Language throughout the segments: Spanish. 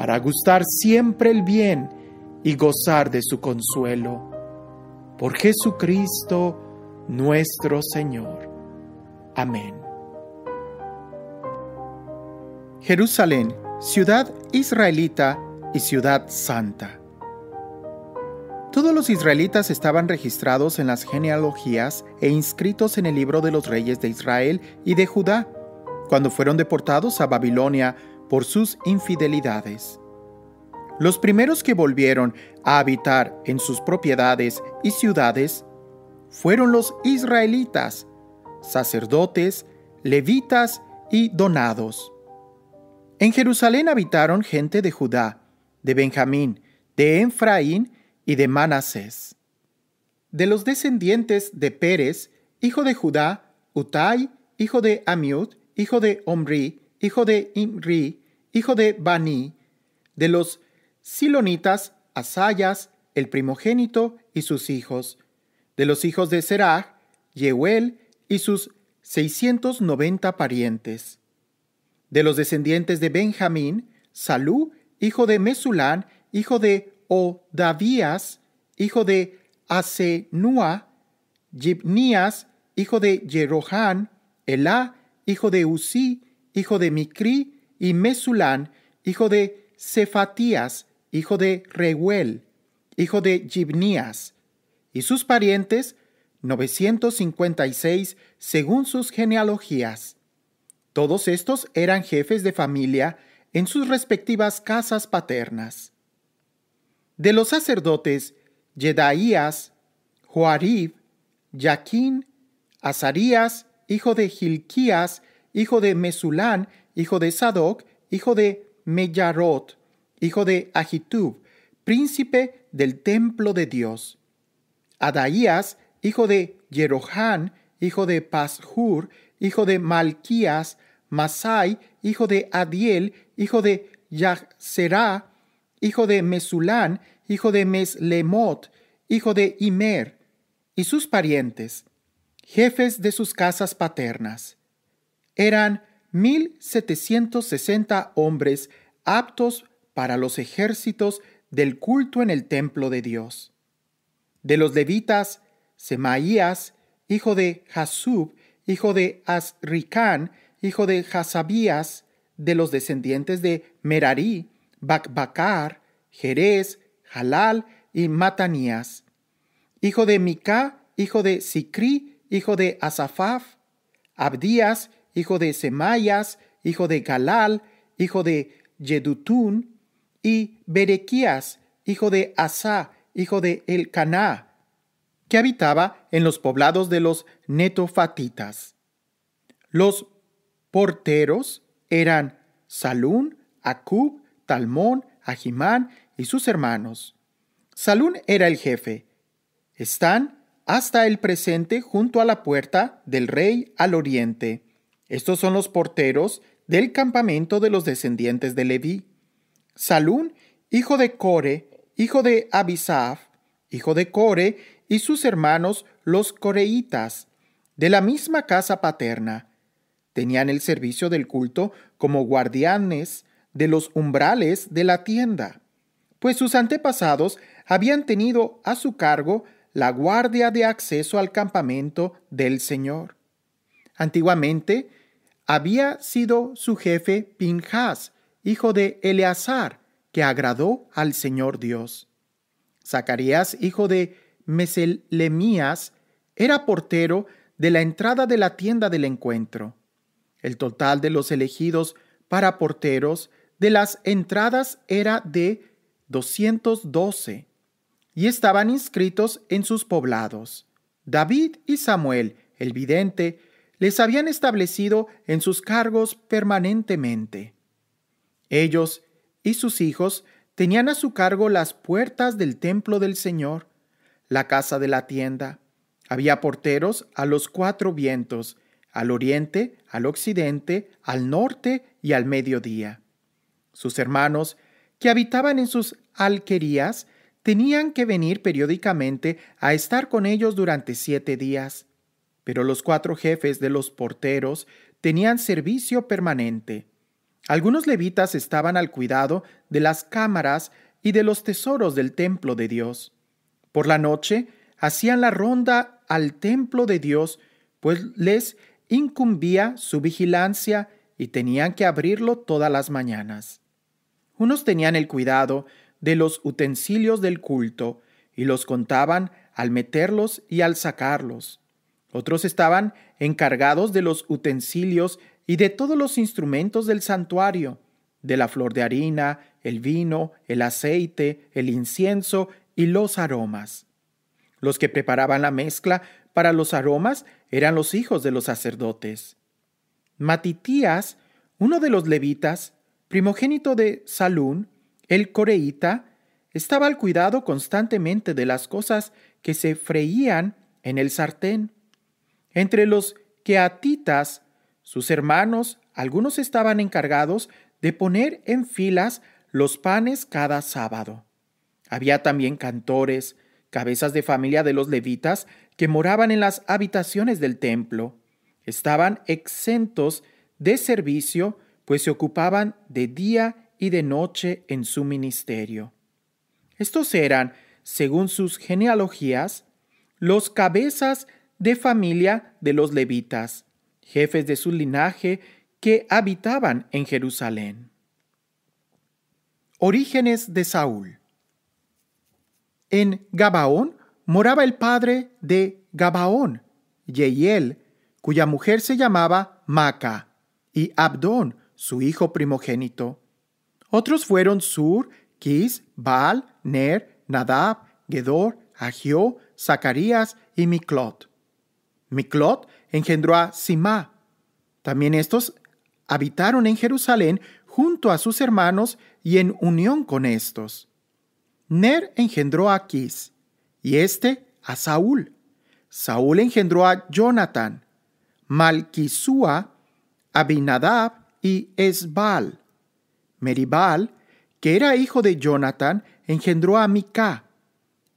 para gustar siempre el bien y gozar de su consuelo. Por Jesucristo nuestro Señor. Amén. Jerusalén, ciudad israelita y ciudad santa. Todos los israelitas estaban registrados en las genealogías e inscritos en el libro de los reyes de Israel y de Judá, cuando fueron deportados a Babilonia por sus infidelidades. Los primeros que volvieron a habitar en sus propiedades y ciudades fueron los israelitas, sacerdotes, levitas y donados. En Jerusalén habitaron gente de Judá, de Benjamín, de Enfraín y de Manasés. De los descendientes de Pérez, hijo de Judá, Utai, hijo de Amiud, hijo de Omri, hijo de Imri, hijo de Bani, de los Silonitas, Asayas, el primogénito y sus hijos. De los hijos de Seraj, Yehuel y sus 690 parientes. De los descendientes de Benjamín, Salú, hijo de Mesulán, hijo de Odavías, hijo de Asenúa, Yibnías, hijo de Jerohán, Elá, hijo de Usí, hijo de Micri, y Mesulán, hijo de Cefatías, hijo de Rehuel, hijo de Gibnías, y sus parientes, 956 según sus genealogías. Todos estos eran jefes de familia en sus respectivas casas paternas. De los sacerdotes, Jedaías, Joarib, Yaquín, Azarías, hijo de Gilquías, hijo de Mesulán, hijo de Sadoc, hijo de meyarot hijo de Ahitub, príncipe del templo de Dios. Adaías, hijo de Jerohán, hijo de Pashur, hijo de Malquías, Masai, hijo de Adiel, hijo de Yahzerá, hijo de Mesulán, hijo de Meslemot, hijo de Imer, y sus parientes, jefes de sus casas paternas. Eran mil setecientos sesenta hombres aptos para los ejércitos del culto en el templo de Dios. De los levitas, Semaías, hijo de Jasub, hijo de Asricán, hijo de Hasabías, de los descendientes de Merari, Bacbacar, Jerez, Jalal y Matanías, hijo de Micá, hijo de Sicri, hijo de Asafaf, Abdías, hijo de Semaías, hijo de Galal, hijo de Yedutún, y Berequías, hijo de Asá, hijo de Elcaná, que habitaba en los poblados de los netofatitas. Los porteros eran Salún, Acub, Talmón, Ajimán y sus hermanos. Salún era el jefe. Están hasta el presente junto a la puerta del rey al oriente. Estos son los porteros del campamento de los descendientes de Leví. Salún, hijo de Core, hijo de Abisaf, hijo de Core, y sus hermanos los coreitas, de la misma casa paterna. Tenían el servicio del culto como guardianes de los umbrales de la tienda, pues sus antepasados habían tenido a su cargo la guardia de acceso al campamento del Señor. Antiguamente había sido su jefe Pinjas, hijo de Eleazar, que agradó al Señor Dios. Zacarías, hijo de Meselemías, era portero de la entrada de la tienda del encuentro. El total de los elegidos para porteros de las entradas era de 212 y estaban inscritos en sus poblados. David y Samuel, el vidente, les habían establecido en sus cargos permanentemente. Ellos y sus hijos tenían a su cargo las puertas del templo del Señor, la casa de la tienda. Había porteros a los cuatro vientos, al oriente, al occidente, al norte y al mediodía. Sus hermanos, que habitaban en sus alquerías, tenían que venir periódicamente a estar con ellos durante siete días. Pero los cuatro jefes de los porteros tenían servicio permanente. Algunos levitas estaban al cuidado de las cámaras y de los tesoros del templo de Dios. Por la noche hacían la ronda al templo de Dios, pues les incumbía su vigilancia y tenían que abrirlo todas las mañanas. Unos tenían el cuidado de los utensilios del culto y los contaban al meterlos y al sacarlos. Otros estaban encargados de los utensilios y de todos los instrumentos del santuario, de la flor de harina, el vino, el aceite, el incienso y los aromas. Los que preparaban la mezcla para los aromas eran los hijos de los sacerdotes. Matitías, uno de los levitas, primogénito de Salún, el coreíta, estaba al cuidado constantemente de las cosas que se freían en el sartén. Entre los queatitas sus hermanos, algunos estaban encargados de poner en filas los panes cada sábado. Había también cantores, cabezas de familia de los levitas que moraban en las habitaciones del templo. Estaban exentos de servicio, pues se ocupaban de día y de noche en su ministerio. Estos eran, según sus genealogías, los cabezas de familia de los levitas, jefes de su linaje que habitaban en Jerusalén. Orígenes de Saúl. En Gabaón moraba el padre de Gabaón, Yehiel, cuya mujer se llamaba Maca, y Abdón, su hijo primogénito. Otros fueron Sur, Kis, Baal, Ner, Nadab, Gedor, Agió, Zacarías y Miclot. Miclot engendró a Simá. También estos habitaron en Jerusalén junto a sus hermanos y en unión con estos. Ner engendró a Kis. y este a Saúl. Saúl engendró a Jonathan, Malquisúa, Abinadab y Esbal. Meribal, que era hijo de Jonathan, engendró a Micá.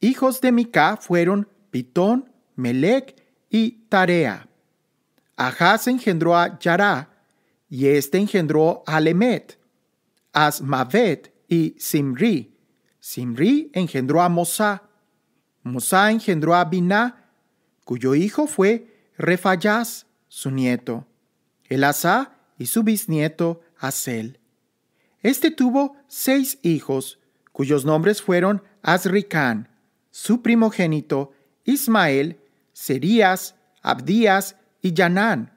Hijos de Micá fueron Pitón, Melec y Tarea. Ahaz engendró a Yará, y éste engendró a Lemet, Asmavet y Simri. Simri engendró a Mosá. Mosá engendró a Biná, cuyo hijo fue Refayaz, su nieto, Elazá y su bisnieto Asel. Este tuvo seis hijos, cuyos nombres fueron Azricán, su primogénito, Ismael, Serías, Abdías y Yanán.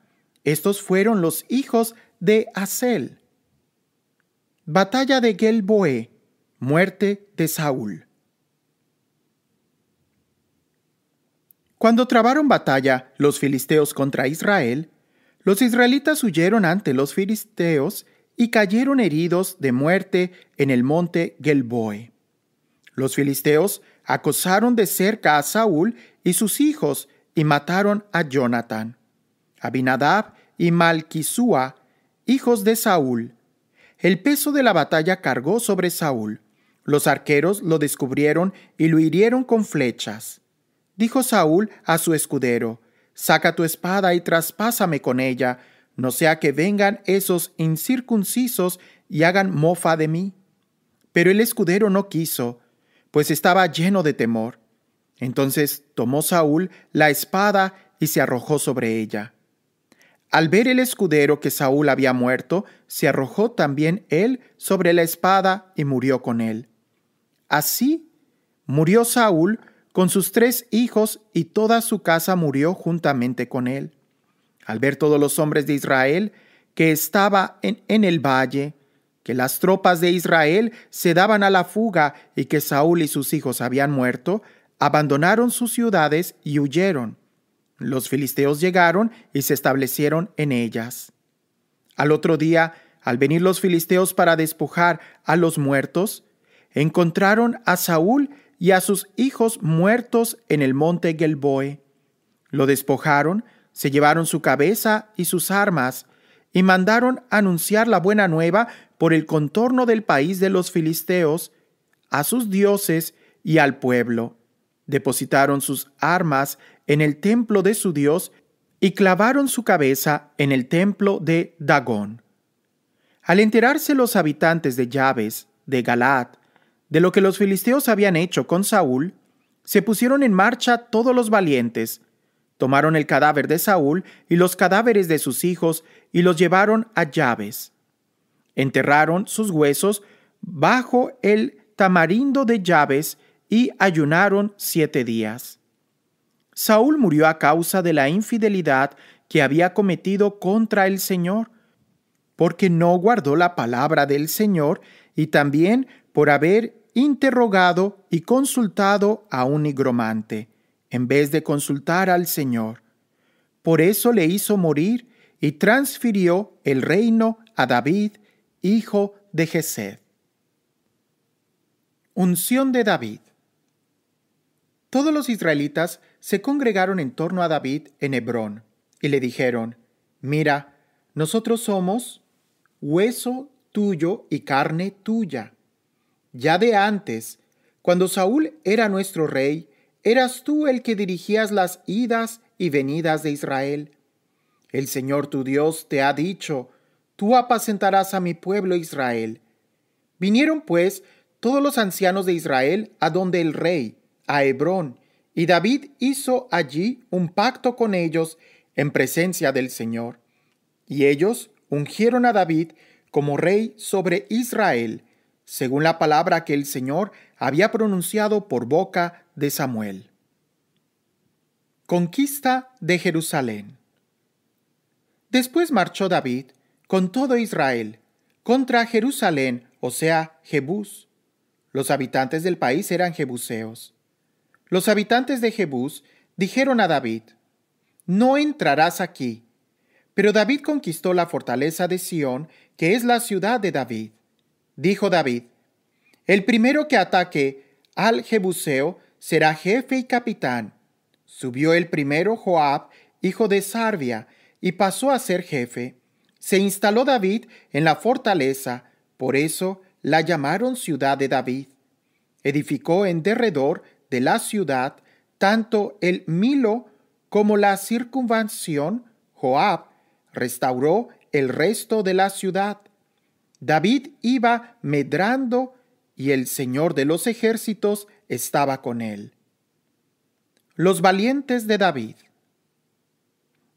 Estos fueron los hijos de Asel. Batalla de Gelboe. Muerte de Saúl. Cuando trabaron batalla los filisteos contra Israel, los israelitas huyeron ante los filisteos y cayeron heridos de muerte en el monte Gelboe. Los filisteos acosaron de cerca a Saúl y sus hijos y mataron a Jonatán. Abinadab y Malquisúa, hijos de Saúl. El peso de la batalla cargó sobre Saúl. Los arqueros lo descubrieron y lo hirieron con flechas. Dijo Saúl a su escudero, Saca tu espada y traspásame con ella, no sea que vengan esos incircuncisos y hagan mofa de mí. Pero el escudero no quiso, pues estaba lleno de temor. Entonces tomó Saúl la espada y se arrojó sobre ella. Al ver el escudero que Saúl había muerto, se arrojó también él sobre la espada y murió con él. Así murió Saúl con sus tres hijos y toda su casa murió juntamente con él. Al ver todos los hombres de Israel que estaba en, en el valle, que las tropas de Israel se daban a la fuga y que Saúl y sus hijos habían muerto, abandonaron sus ciudades y huyeron. Los filisteos llegaron y se establecieron en ellas. Al otro día, al venir los filisteos para despojar a los muertos, encontraron a Saúl y a sus hijos muertos en el monte Gelboe. Lo despojaron, se llevaron su cabeza y sus armas, y mandaron anunciar la buena nueva por el contorno del país de los filisteos, a sus dioses y al pueblo. Depositaron sus armas en el templo de su dios y clavaron su cabeza en el templo de Dagón. Al enterarse los habitantes de Llaves, de Galaad, de lo que los filisteos habían hecho con Saúl, se pusieron en marcha todos los valientes, tomaron el cadáver de Saúl y los cadáveres de sus hijos y los llevaron a Llaves. Enterraron sus huesos bajo el tamarindo de Llaves y ayunaron siete días. Saúl murió a causa de la infidelidad que había cometido contra el Señor, porque no guardó la palabra del Señor y también por haber interrogado y consultado a un nigromante, en vez de consultar al Señor. Por eso le hizo morir y transfirió el reino a David, hijo de Gesed. Unción de David. Todos los israelitas se congregaron en torno a David en Hebrón y le dijeron, Mira, nosotros somos hueso tuyo y carne tuya. Ya de antes, cuando Saúl era nuestro rey, eras tú el que dirigías las idas y venidas de Israel. El Señor tu Dios te ha dicho, tú apacentarás a mi pueblo Israel. Vinieron pues todos los ancianos de Israel a donde el rey, a Hebrón, y David hizo allí un pacto con ellos en presencia del Señor. Y ellos ungieron a David como rey sobre Israel, según la palabra que el Señor había pronunciado por boca de Samuel. Conquista de Jerusalén. Después marchó David con todo Israel contra Jerusalén, o sea, Jebús. Los habitantes del país eran jebuseos. Los habitantes de Jebús dijeron a David, No entrarás aquí. Pero David conquistó la fortaleza de Sión, que es la ciudad de David. Dijo David, El primero que ataque al Jebuseo será jefe y capitán. Subió el primero Joab, hijo de Sarvia, y pasó a ser jefe. Se instaló David en la fortaleza, por eso la llamaron ciudad de David. Edificó en derredor de la ciudad, tanto el Milo como la circunvención, Joab restauró el resto de la ciudad. David iba medrando y el Señor de los ejércitos estaba con él. Los valientes de David.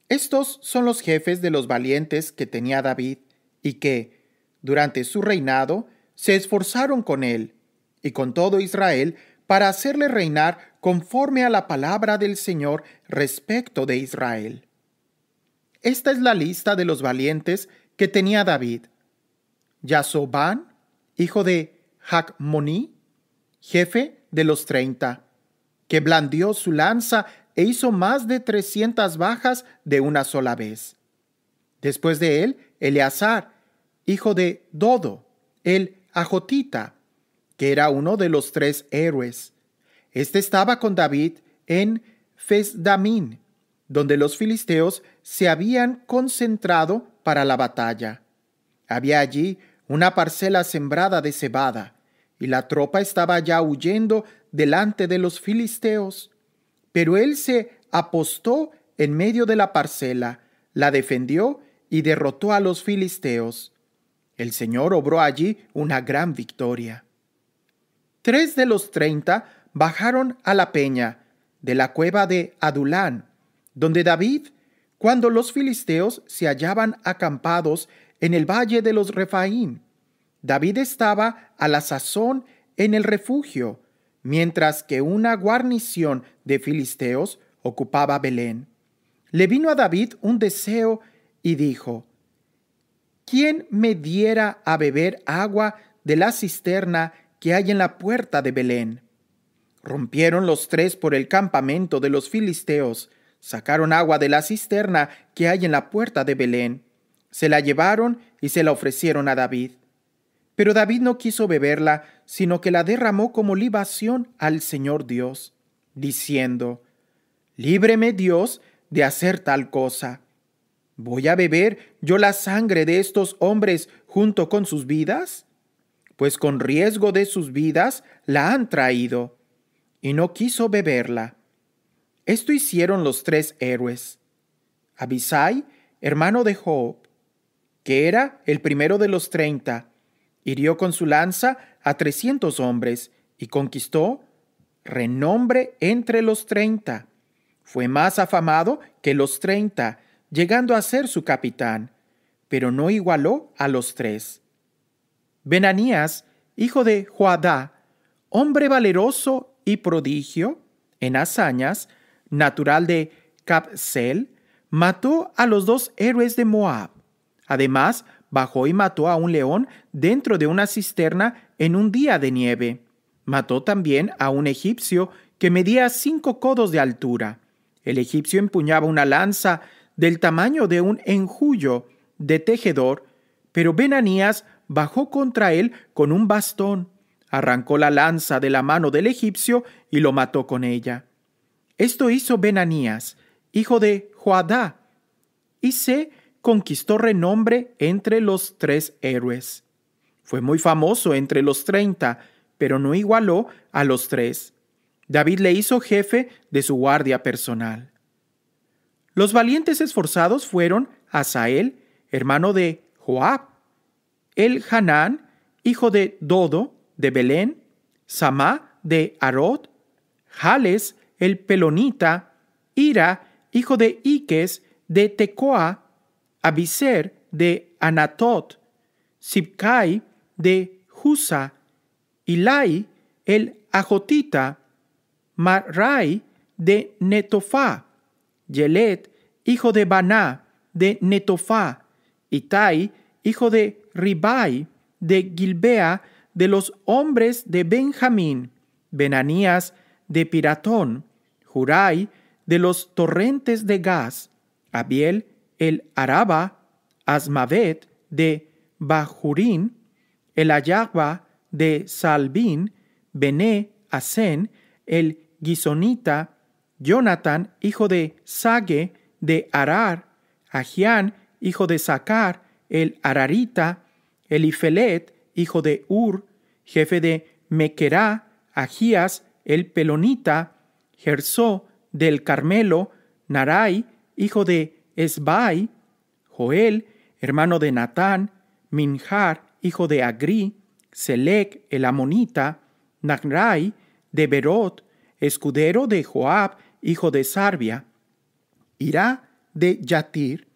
Estos son los jefes de los valientes que tenía David y que, durante su reinado, se esforzaron con él, y con todo Israel para hacerle reinar conforme a la palabra del Señor respecto de Israel. Esta es la lista de los valientes que tenía David. Yasobán, hijo de Jacmoní, jefe de los treinta, que blandió su lanza e hizo más de trescientas bajas de una sola vez. Después de él, Eleazar, hijo de Dodo, el Ajotita, que era uno de los tres héroes. Este estaba con David en Fesdamín, donde los filisteos se habían concentrado para la batalla. Había allí una parcela sembrada de cebada, y la tropa estaba ya huyendo delante de los filisteos. Pero él se apostó en medio de la parcela, la defendió y derrotó a los filisteos. El Señor obró allí una gran victoria. Tres de los treinta bajaron a la peña de la cueva de Adulán, donde David, cuando los filisteos se hallaban acampados en el valle de los Refaín, David estaba a la sazón en el refugio, mientras que una guarnición de filisteos ocupaba Belén. Le vino a David un deseo y dijo, ¿quién me diera a beber agua de la cisterna que hay en la puerta de Belén. Rompieron los tres por el campamento de los filisteos, sacaron agua de la cisterna que hay en la puerta de Belén, se la llevaron y se la ofrecieron a David. Pero David no quiso beberla, sino que la derramó como libación al Señor Dios, diciendo, Líbreme Dios de hacer tal cosa. ¿Voy a beber yo la sangre de estos hombres junto con sus vidas? pues con riesgo de sus vidas la han traído. Y no quiso beberla. Esto hicieron los tres héroes. Abisai, hermano de Job, que era el primero de los treinta, hirió con su lanza a trescientos hombres y conquistó renombre entre los treinta. Fue más afamado que los treinta, llegando a ser su capitán, pero no igualó a los tres. Benanías, hijo de Joadá, hombre valeroso y prodigio en hazañas, natural de Capsel, mató a los dos héroes de Moab. Además, bajó y mató a un león dentro de una cisterna en un día de nieve. Mató también a un egipcio que medía cinco codos de altura. El egipcio empuñaba una lanza del tamaño de un enjullo de tejedor, pero Benanías bajó contra él con un bastón, arrancó la lanza de la mano del egipcio y lo mató con ella. Esto hizo Benanías, hijo de Joadá, y se conquistó renombre entre los tres héroes. Fue muy famoso entre los treinta, pero no igualó a los tres. David le hizo jefe de su guardia personal. Los valientes esforzados fueron Asael, hermano de Joab, el Hanán, hijo de Dodo de Belén, Samá de Arod, Jales el Pelonita, Ira, hijo de Iques de Tecoa, Abiser de Anatot, Sibcai de Husa, Ilai el Ajotita, Marai de Netofá, Yelet, hijo de Baná de Netofá, Itai, hijo de Ribai de Gilbea, de los hombres de Benjamín, Benanías de Piratón, Jurai de los torrentes de Gas, Abiel el Araba, Asmavet de Bajurín, el Ayagba de Salbín, Bené Asen, el Gisonita, Jonathan, hijo de Sage de Arar, Agián, hijo de Sacar, el Ararita, Elifelet, hijo de Ur, jefe de Mequerá, Agías, el Pelonita, Gersó del Carmelo, Narai, hijo de Esbai, Joel, hermano de Natán, Minjar, hijo de Agri, Selec, el Amonita, Nagrai, de Berot, escudero de Joab, hijo de Sarbia, Ira, de Yatir,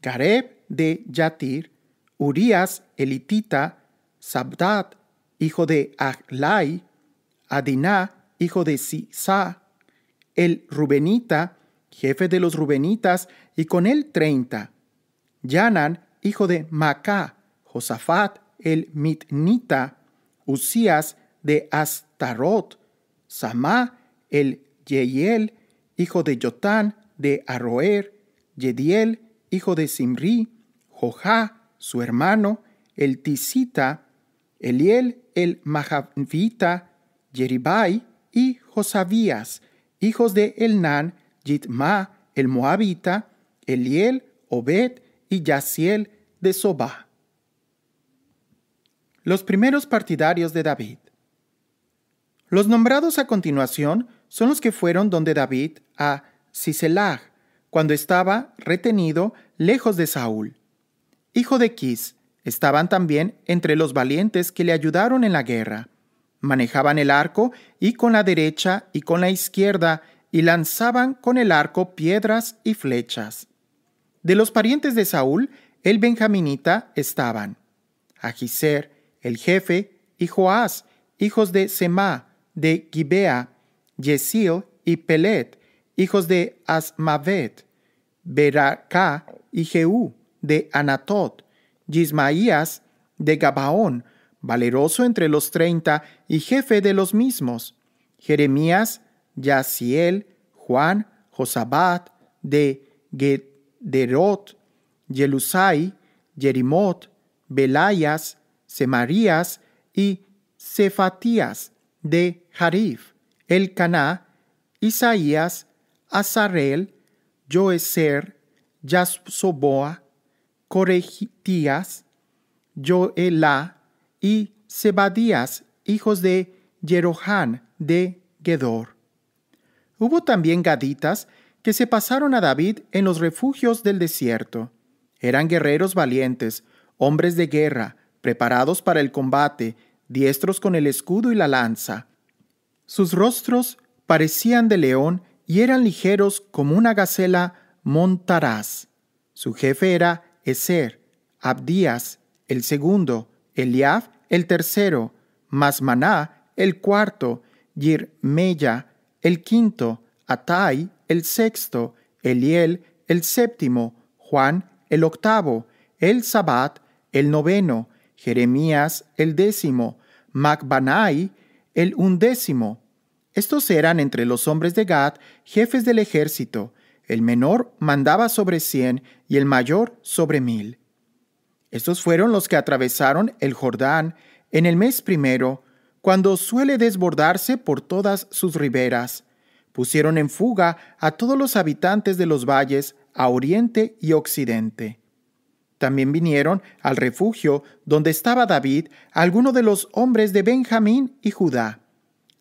Gareb de Yatir, Urias, elitita, Sabdat, hijo de Ahlai, Adiná, hijo de sisa el Rubenita, jefe de los Rubenitas, y con él treinta. Yanan, hijo de Macá, Josafat, el Mitnita, Usías de Astarot, Samá, el Yeiel, hijo de Jotán, de Arroer, Yediel, hijo de Simri, Jojá, su hermano, el Tisita, Eliel el Mahavita, Jeribai y Josabías, hijos de Elnan, Yitma el Moabita, Eliel, Obed y Yaciel de Sobá. Los primeros partidarios de David. Los nombrados a continuación son los que fueron donde David a Siselag, cuando estaba retenido lejos de Saúl hijo de Kis, estaban también entre los valientes que le ayudaron en la guerra. Manejaban el arco y con la derecha y con la izquierda y lanzaban con el arco piedras y flechas. De los parientes de Saúl, el benjaminita, estaban Agiser, el jefe, y Joás, hijos de Semá, de Gibea, Yesil y Pelet, hijos de Asmavet, Beraká, y Jeú de Anatot, Yismaías de Gabaón, valeroso entre los treinta y jefe de los mismos, Jeremías, Yaciel, Juan, Josabat, de Gederot, Yelusai, Jerimot, Belayas, Semarías y Cefatías de Jarif, Elcaná, Isaías, Azarel, Joeser, Yasoboa, Corejitías, Joelá y Sebadías, hijos de Jerohán de Gedor. Hubo también gaditas que se pasaron a David en los refugios del desierto. Eran guerreros valientes, hombres de guerra, preparados para el combate, diestros con el escudo y la lanza. Sus rostros parecían de león y eran ligeros como una gacela montaraz. Su jefe era Eser, Abdías, el segundo, Eliab, el tercero, Masmaná, el cuarto, Yirmeya, el quinto, Atai, el sexto, Eliel, el séptimo, Juan, el octavo, el Sabat, el noveno, Jeremías, el décimo, Macbanai, el undécimo. Estos eran entre los hombres de Gad jefes del ejército, el menor mandaba sobre cien y el mayor sobre mil. Estos fueron los que atravesaron el Jordán en el mes primero, cuando suele desbordarse por todas sus riberas. Pusieron en fuga a todos los habitantes de los valles a oriente y occidente. También vinieron al refugio donde estaba David algunos de los hombres de Benjamín y Judá.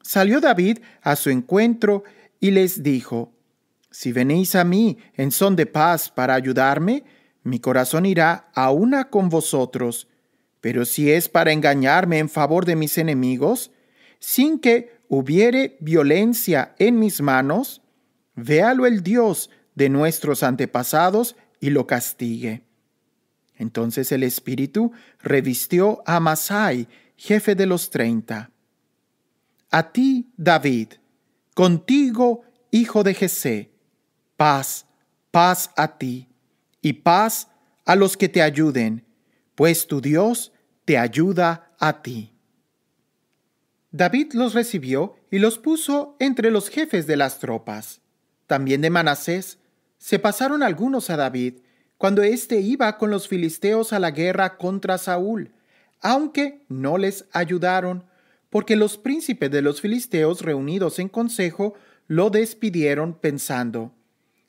Salió David a su encuentro y les dijo, si venís a mí en son de paz para ayudarme, mi corazón irá a una con vosotros. Pero si es para engañarme en favor de mis enemigos, sin que hubiere violencia en mis manos, véalo el Dios de nuestros antepasados y lo castigue. Entonces el Espíritu revistió a Masai, jefe de los treinta. A ti, David, contigo, hijo de Jesé, paz, paz a ti, y paz a los que te ayuden, pues tu Dios te ayuda a ti. David los recibió y los puso entre los jefes de las tropas. También de Manasés se pasaron algunos a David cuando éste iba con los filisteos a la guerra contra Saúl, aunque no les ayudaron, porque los príncipes de los filisteos reunidos en consejo lo despidieron pensando,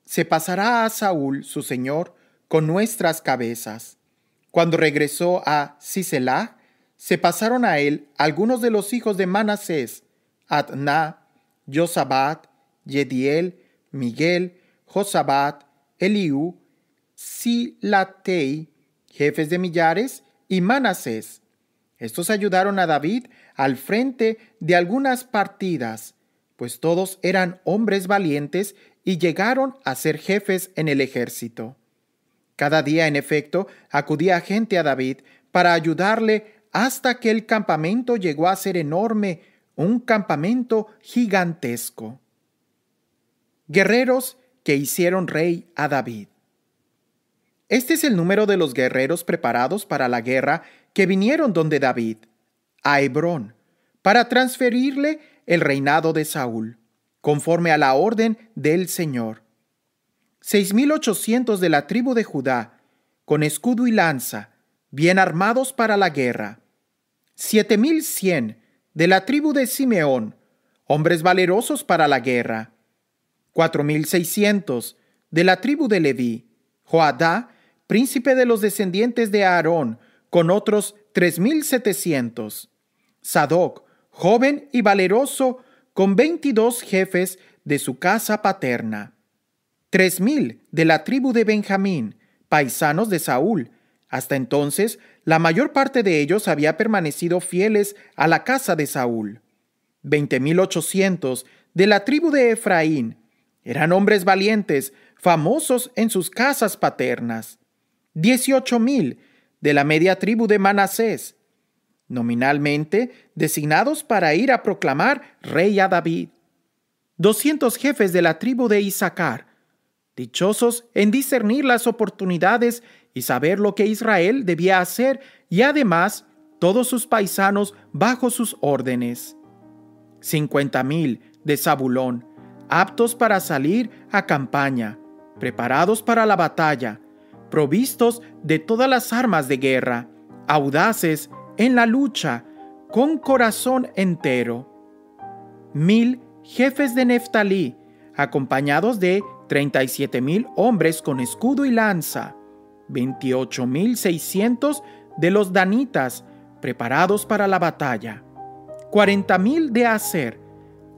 se pasará a Saúl, su señor, con nuestras cabezas. Cuando regresó a Siselah se pasaron a él algunos de los hijos de Manasés, Adná, Yosabat, Yediel, Miguel, Josabat, Eliú, Silatei, jefes de millares, y Manasés. Estos ayudaron a David al frente de algunas partidas pues todos eran hombres valientes y llegaron a ser jefes en el ejército. Cada día, en efecto, acudía gente a David para ayudarle hasta que el campamento llegó a ser enorme, un campamento gigantesco. Guerreros que hicieron rey a David. Este es el número de los guerreros preparados para la guerra que vinieron donde David, a Hebrón, para transferirle el reinado de Saúl, conforme a la orden del Señor. 6.800 de la tribu de Judá, con escudo y lanza, bien armados para la guerra. 7.100 de la tribu de Simeón, hombres valerosos para la guerra. 4.600 de la tribu de Leví, Joadá, príncipe de los descendientes de Aarón, con otros 3.700. Sadoc, joven y valeroso, con 22 jefes de su casa paterna. Tres mil de la tribu de Benjamín, paisanos de Saúl. Hasta entonces, la mayor parte de ellos había permanecido fieles a la casa de Saúl. Veinte mil ochocientos de la tribu de Efraín. Eran hombres valientes, famosos en sus casas paternas. Dieciocho mil de la media tribu de Manasés nominalmente designados para ir a proclamar rey a David. 200 jefes de la tribu de Isaacar, dichosos en discernir las oportunidades y saber lo que Israel debía hacer y además todos sus paisanos bajo sus órdenes. 50.000 de Zabulón, aptos para salir a campaña, preparados para la batalla, provistos de todas las armas de guerra, audaces, en la lucha con corazón entero. Mil jefes de Neftalí, acompañados de 37 mil hombres con escudo y lanza, 28.600 de los danitas preparados para la batalla, mil de Aser,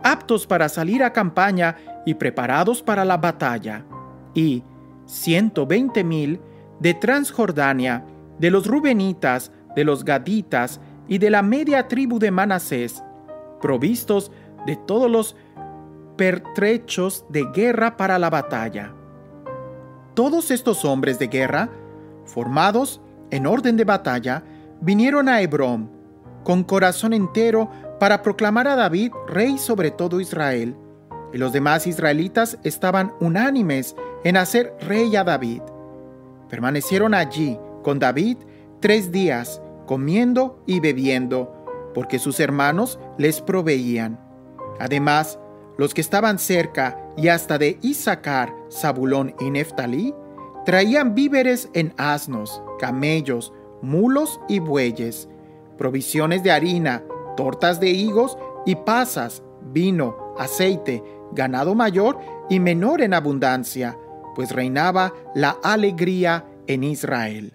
aptos para salir a campaña y preparados para la batalla, y mil de Transjordania, de los rubenitas de los gaditas y de la media tribu de Manasés, provistos de todos los pertrechos de guerra para la batalla. Todos estos hombres de guerra, formados en orden de batalla, vinieron a Hebrón con corazón entero para proclamar a David rey sobre todo Israel. Y los demás israelitas estaban unánimes en hacer rey a David. Permanecieron allí con David tres días comiendo y bebiendo, porque sus hermanos les proveían. Además, los que estaban cerca y hasta de Isaacar, Zabulón y Neftalí, traían víveres en asnos, camellos, mulos y bueyes, provisiones de harina, tortas de higos y pasas, vino, aceite, ganado mayor y menor en abundancia, pues reinaba la alegría en Israel.